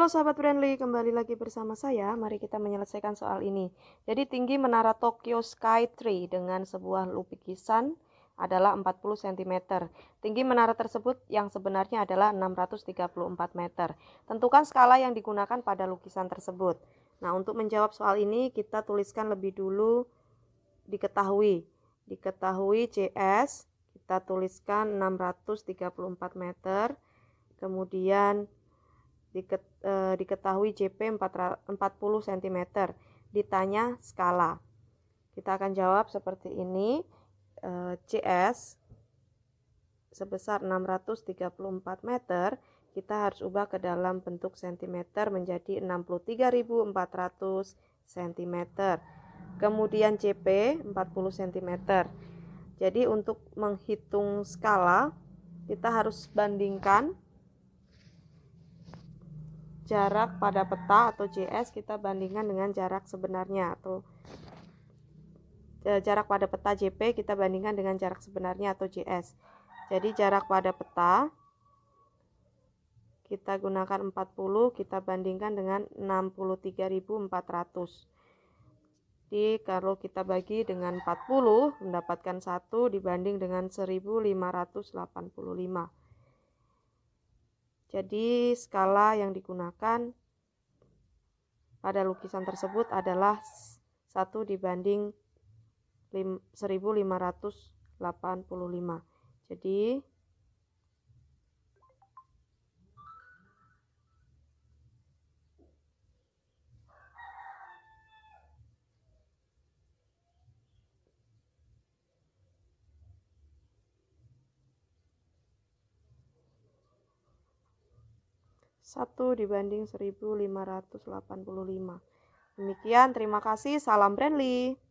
Halo sahabat friendly, kembali lagi bersama saya. Mari kita menyelesaikan soal ini. Jadi tinggi menara Tokyo Skytree dengan sebuah lukisan adalah 40 cm. Tinggi menara tersebut yang sebenarnya adalah 634 meter. Tentukan skala yang digunakan pada lukisan tersebut. Nah, untuk menjawab soal ini kita tuliskan lebih dulu diketahui. Diketahui CS kita tuliskan 634 meter. Kemudian diket, eh, diketahui JP 40 cm, ditanya skala. Kita akan jawab seperti ini, eh, CS sebesar 634 meter, kita harus ubah ke dalam bentuk cm menjadi 63.400 cm. Kemudian CP 40 cm. Jadi untuk menghitung skala, kita harus bandingkan jarak pada peta atau JS kita bandingkan dengan jarak sebenarnya atau e, jarak pada peta JP kita bandingkan dengan jarak sebenarnya atau JS. Jadi jarak pada peta kita gunakan 40, kita bandingkan dengan 63.400. Jadi kalau kita bagi dengan 40 mendapatkan 1 dibanding dengan 1585. Jadi skala yang digunakan pada lukisan tersebut adalah 1 dibanding 1585. Jadi 1 dibanding 1585. Demikian, terima kasih. Salam Brandly.